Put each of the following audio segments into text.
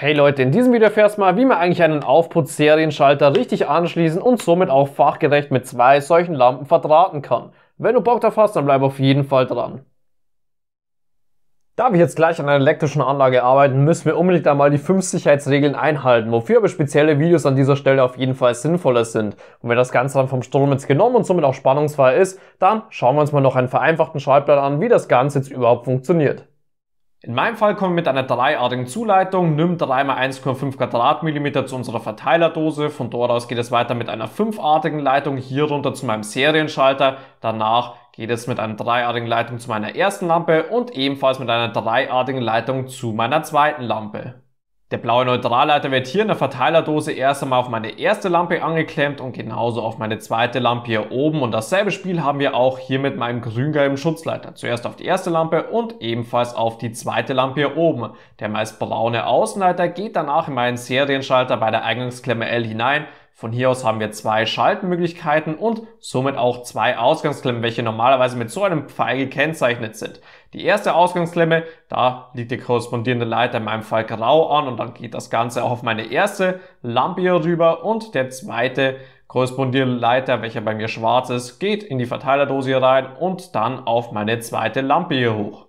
Hey Leute, in diesem Video erfährst du mal, wie man eigentlich einen Aufputz-Serienschalter richtig anschließen und somit auch fachgerecht mit zwei solchen Lampen verdrahten kann. Wenn du Bock drauf hast, dann bleib auf jeden Fall dran. Da wir jetzt gleich an einer elektrischen Anlage arbeiten, müssen wir unbedingt einmal die fünf Sicherheitsregeln einhalten, wofür aber spezielle Videos an dieser Stelle auf jeden Fall sinnvoller sind. Und wenn das Ganze dann vom Strom jetzt genommen und somit auch spannungsfrei ist, dann schauen wir uns mal noch einen vereinfachten Schaltplan an, wie das Ganze jetzt überhaupt funktioniert. In meinem Fall kommen wir mit einer dreiartigen Zuleitung nimm 3 x 1,5 Quadratmillimeter zu unserer Verteilerdose. Von dort aus geht es weiter mit einer fünfartigen Leitung hier runter zu meinem Serienschalter. Danach geht es mit einer dreiartigen Leitung zu meiner ersten Lampe und ebenfalls mit einer dreiartigen Leitung zu meiner zweiten Lampe. Der blaue Neutralleiter wird hier in der Verteilerdose erst einmal auf meine erste Lampe angeklemmt und genauso auf meine zweite Lampe hier oben und dasselbe Spiel haben wir auch hier mit meinem grün-gelben Schutzleiter. Zuerst auf die erste Lampe und ebenfalls auf die zweite Lampe hier oben. Der meist braune Außenleiter geht danach in meinen Serienschalter bei der Eingangsklemme L hinein von hier aus haben wir zwei Schaltmöglichkeiten und somit auch zwei Ausgangsklemmen, welche normalerweise mit so einem Pfeil gekennzeichnet sind. Die erste Ausgangsklemme, da liegt die korrespondierende Leiter in meinem Fall grau an und dann geht das Ganze auch auf meine erste Lampe hier rüber und der zweite korrespondierende Leiter, welcher bei mir schwarz ist, geht in die Verteilerdose hier rein und dann auf meine zweite Lampe hier hoch.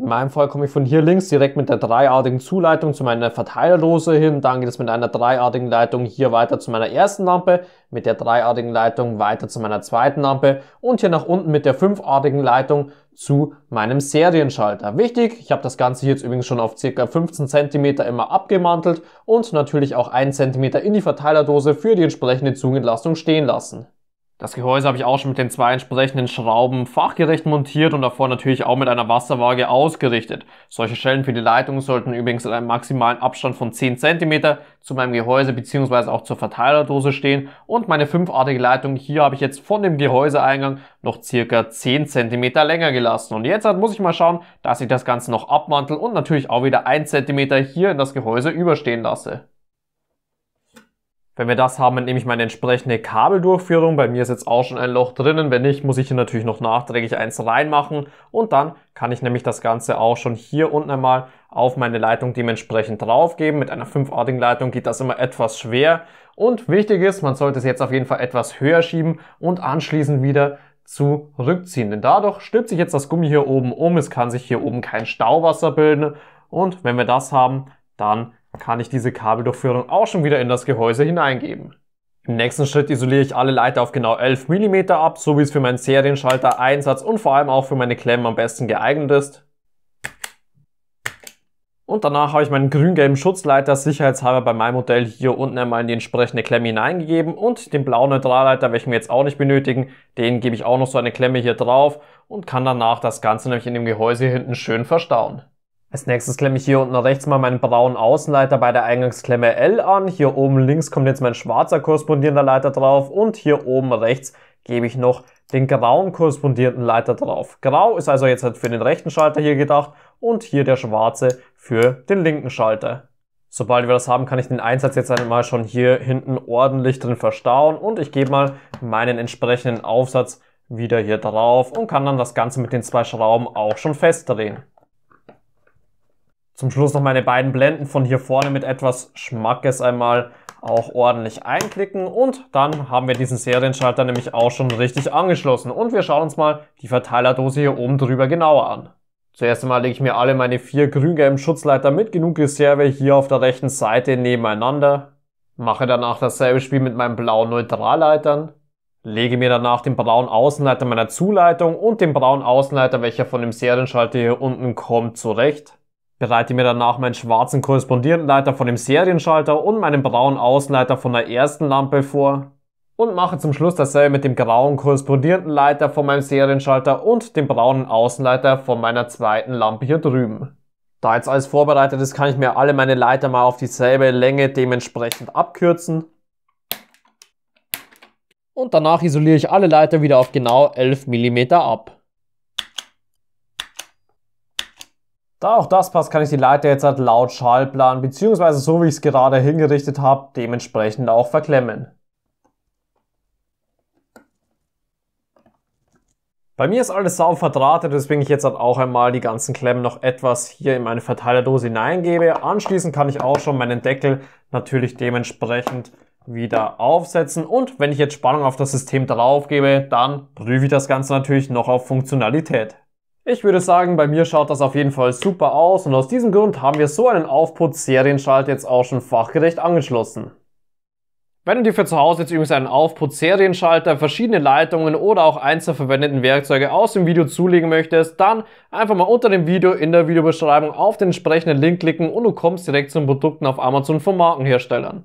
In meinem Fall komme ich von hier links direkt mit der dreiartigen Zuleitung zu meiner Verteilerdose hin. Dann geht es mit einer dreiartigen Leitung hier weiter zu meiner ersten Lampe, mit der dreiartigen Leitung weiter zu meiner zweiten Lampe und hier nach unten mit der fünfartigen Leitung zu meinem Serienschalter. Wichtig, ich habe das Ganze jetzt übrigens schon auf circa 15 cm immer abgemantelt und natürlich auch 1 cm in die Verteilerdose für die entsprechende Zungenlastung stehen lassen. Das Gehäuse habe ich auch schon mit den zwei entsprechenden Schrauben fachgerecht montiert und davor natürlich auch mit einer Wasserwaage ausgerichtet. Solche Schellen für die Leitung sollten übrigens in einem maximalen Abstand von 10 cm zu meinem Gehäuse bzw. auch zur Verteilerdose stehen und meine fünfartige Leitung hier habe ich jetzt von dem Gehäuseeingang noch circa 10 cm länger gelassen. Und jetzt muss ich mal schauen, dass ich das Ganze noch abmantel und natürlich auch wieder 1 cm hier in das Gehäuse überstehen lasse. Wenn wir das haben, dann nehme ich meine entsprechende Kabeldurchführung. Bei mir ist jetzt auch schon ein Loch drinnen. Wenn nicht, muss ich hier natürlich noch nachträglich eins reinmachen. Und dann kann ich nämlich das Ganze auch schon hier unten einmal auf meine Leitung dementsprechend draufgeben. Mit einer fünfartigen Leitung geht das immer etwas schwer. Und wichtig ist, man sollte es jetzt auf jeden Fall etwas höher schieben und anschließend wieder zurückziehen. Denn dadurch stülpt sich jetzt das Gummi hier oben um. Es kann sich hier oben kein Stauwasser bilden. Und wenn wir das haben, dann kann ich diese Kabeldurchführung auch schon wieder in das Gehäuse hineingeben. Im nächsten Schritt isoliere ich alle Leiter auf genau 11 mm ab, so wie es für meinen Serienschalter Einsatz und vor allem auch für meine Klemmen am besten geeignet ist. Und danach habe ich meinen grün-gelben Schutzleiter sicherheitshalber bei meinem Modell hier unten einmal in die entsprechende Klemme hineingegeben und den blauen Neutralleiter, welchen wir jetzt auch nicht benötigen, den gebe ich auch noch so eine Klemme hier drauf und kann danach das Ganze nämlich in dem Gehäuse hinten schön verstauen. Als nächstes klemme ich hier unten rechts mal meinen braunen Außenleiter bei der Eingangsklemme L an. Hier oben links kommt jetzt mein schwarzer korrespondierender Leiter drauf und hier oben rechts gebe ich noch den grauen korrespondierenden Leiter drauf. Grau ist also jetzt halt für den rechten Schalter hier gedacht und hier der schwarze für den linken Schalter. Sobald wir das haben, kann ich den Einsatz jetzt einmal halt schon hier hinten ordentlich drin verstauen und ich gebe mal meinen entsprechenden Aufsatz wieder hier drauf und kann dann das Ganze mit den zwei Schrauben auch schon festdrehen. Zum Schluss noch meine beiden Blenden von hier vorne mit etwas Schmackes einmal auch ordentlich einklicken und dann haben wir diesen Serienschalter nämlich auch schon richtig angeschlossen. Und wir schauen uns mal die Verteilerdose hier oben drüber genauer an. Zuerst einmal lege ich mir alle meine vier grün-gelben Schutzleiter mit genug Reserve hier auf der rechten Seite nebeneinander. Mache danach dasselbe Spiel mit meinen blauen Neutralleitern. Lege mir danach den braunen Außenleiter meiner Zuleitung und den braunen Außenleiter, welcher von dem Serienschalter hier unten kommt, zurecht. Bereite mir danach meinen schwarzen Korrespondierentenleiter von dem Serienschalter und meinen braunen Außenleiter von der ersten Lampe vor und mache zum Schluss dasselbe mit dem grauen Korrespondierentenleiter von meinem Serienschalter und dem braunen Außenleiter von meiner zweiten Lampe hier drüben. Da jetzt alles vorbereitet ist, kann ich mir alle meine Leiter mal auf dieselbe Länge dementsprechend abkürzen. Und danach isoliere ich alle Leiter wieder auf genau 11 mm ab. Da auch das passt, kann ich die Leiter jetzt halt laut Schallplan bzw. so wie ich es gerade hingerichtet habe, dementsprechend auch verklemmen. Bei mir ist alles sau verdrahtet, deswegen ich jetzt halt auch einmal die ganzen Klemmen noch etwas hier in meine Verteilerdose hineingebe. Anschließend kann ich auch schon meinen Deckel natürlich dementsprechend wieder aufsetzen. Und wenn ich jetzt Spannung auf das System draufgebe, dann prüfe ich das Ganze natürlich noch auf Funktionalität. Ich würde sagen, bei mir schaut das auf jeden Fall super aus und aus diesem Grund haben wir so einen Aufputz-Serienschalter jetzt auch schon fachgerecht angeschlossen. Wenn du dir für zu Hause jetzt übrigens einen Aufputz-Serienschalter, verschiedene Leitungen oder auch eins der verwendeten Werkzeuge aus dem Video zulegen möchtest, dann einfach mal unter dem Video in der Videobeschreibung auf den entsprechenden Link klicken und du kommst direkt zu den Produkten auf Amazon von Markenherstellern.